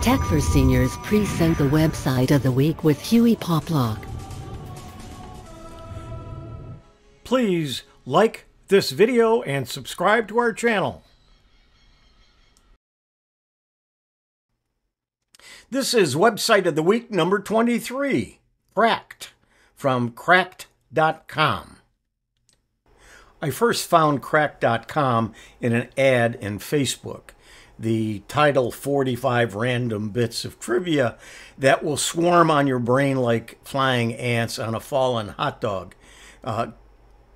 Tech for Seniors present the website of the week with Huey Poplock. Please like this video and subscribe to our channel. This is website of the week number 23, Cracked, from cracked.com. I first found cracked.com in an ad in Facebook the title 45 random bits of trivia that will swarm on your brain like flying ants on a fallen hot dog. Uh,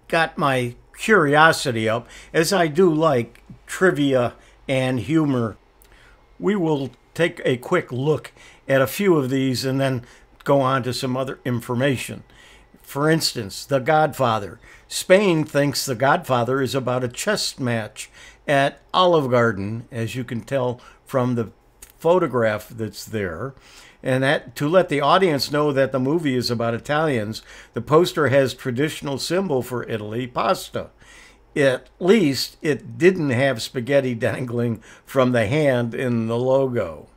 got my curiosity up, as I do like trivia and humor. We will take a quick look at a few of these and then go on to some other information. For instance, The Godfather. Spain thinks The Godfather is about a chess match at Olive Garden, as you can tell from the photograph that's there. And that to let the audience know that the movie is about Italians, the poster has traditional symbol for Italy, pasta. At least it didn't have spaghetti dangling from the hand in the logo.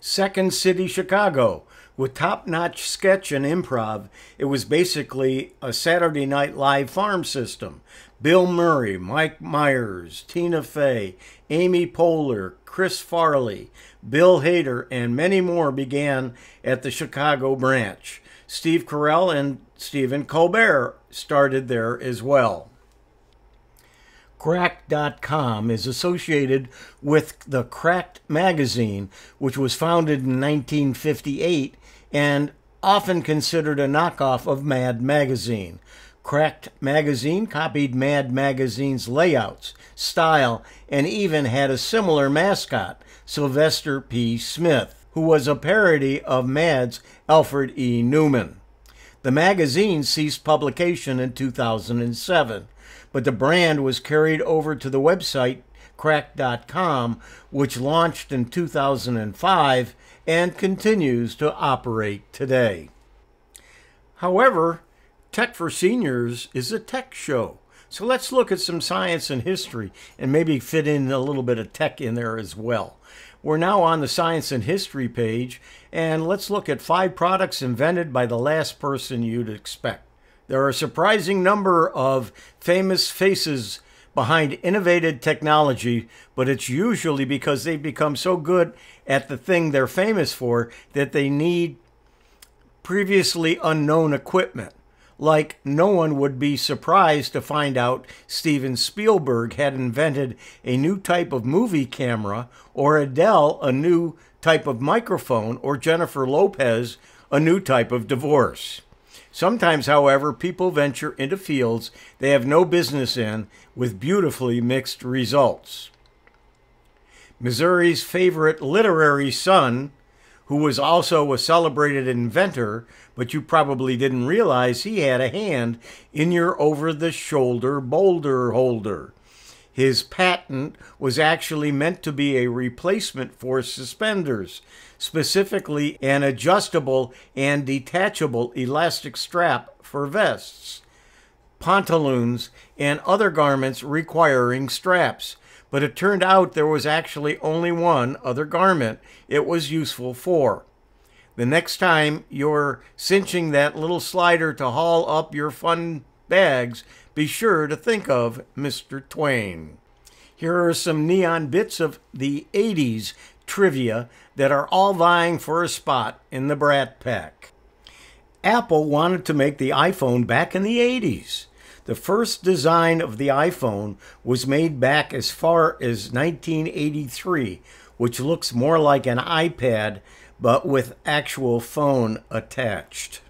Second City, Chicago with top notch sketch and improv, it was basically a Saturday Night Live farm system. Bill Murray, Mike Myers, Tina Fey, Amy Poehler, Chris Farley, Bill Hader, and many more began at the Chicago branch. Steve Carell and Stephen Colbert started there as well. Cracked.com is associated with the Cracked magazine, which was founded in 1958 and often considered a knockoff of Mad magazine. Cracked magazine copied Mad magazine's layouts, style, and even had a similar mascot, Sylvester P. Smith, who was a parody of Mad's Alfred E. Newman. The magazine ceased publication in 2007 but the brand was carried over to the website crack.com, which launched in 2005 and continues to operate today. However, Tech for Seniors is a tech show. So let's look at some science and history and maybe fit in a little bit of tech in there as well. We're now on the science and history page, and let's look at five products invented by the last person you'd expect. There are a surprising number of famous faces behind innovative technology, but it's usually because they've become so good at the thing they're famous for that they need previously unknown equipment. Like, no one would be surprised to find out Steven Spielberg had invented a new type of movie camera, or Adele a new type of microphone, or Jennifer Lopez a new type of divorce. Sometimes, however, people venture into fields they have no business in with beautifully mixed results. Missouri's favorite literary son, who was also a celebrated inventor, but you probably didn't realize he had a hand in your over the shoulder boulder holder. His patent was actually meant to be a replacement for suspenders, specifically an adjustable and detachable elastic strap for vests, pantaloons, and other garments requiring straps. But it turned out there was actually only one other garment it was useful for. The next time you're cinching that little slider to haul up your fun bags, be sure to think of Mr. Twain. Here are some neon bits of the 80s trivia that are all vying for a spot in the Brat Pack. Apple wanted to make the iPhone back in the 80s. The first design of the iPhone was made back as far as 1983, which looks more like an iPad but with actual phone attached.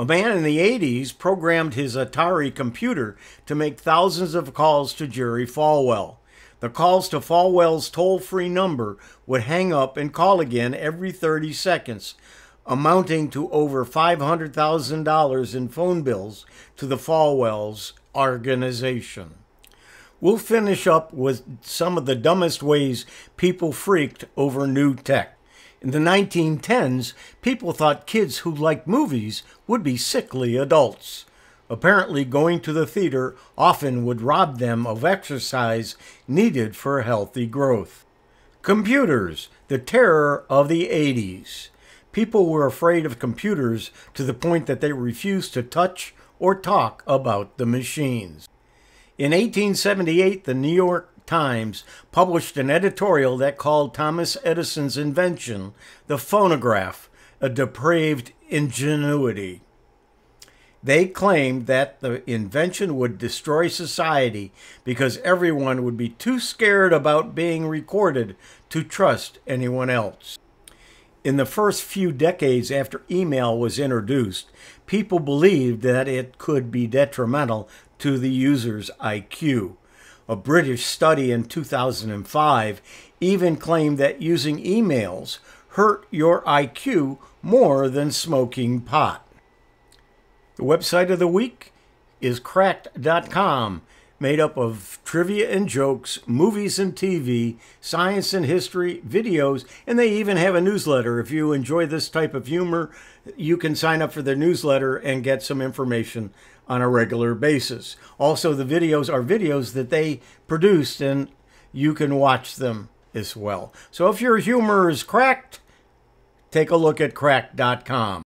A man in the 80s programmed his Atari computer to make thousands of calls to Jerry Falwell. The calls to Falwell's toll free number would hang up and call again every 30 seconds, amounting to over $500,000 in phone bills to the Falwells organization. We'll finish up with some of the dumbest ways people freaked over new tech. In the 1910s, people thought kids who liked movies would be sickly adults. Apparently, going to the theater often would rob them of exercise needed for healthy growth. Computers, the terror of the 80s. People were afraid of computers to the point that they refused to touch or talk about the machines. In 1878, the New York Times published an editorial that called Thomas Edison's invention, the phonograph, a depraved ingenuity. They claimed that the invention would destroy society because everyone would be too scared about being recorded to trust anyone else. In the first few decades after email was introduced, people believed that it could be detrimental to the user's IQ a British study in 2005 even claimed that using emails hurt your IQ more than smoking pot. The website of the week is cracked.com made up of trivia and jokes, movies and TV, science and history, videos, and they even have a newsletter. If you enjoy this type of humor, you can sign up for their newsletter and get some information on a regular basis. Also, the videos are videos that they produced and you can watch them as well. So if your humor is cracked, take a look at Crack.com.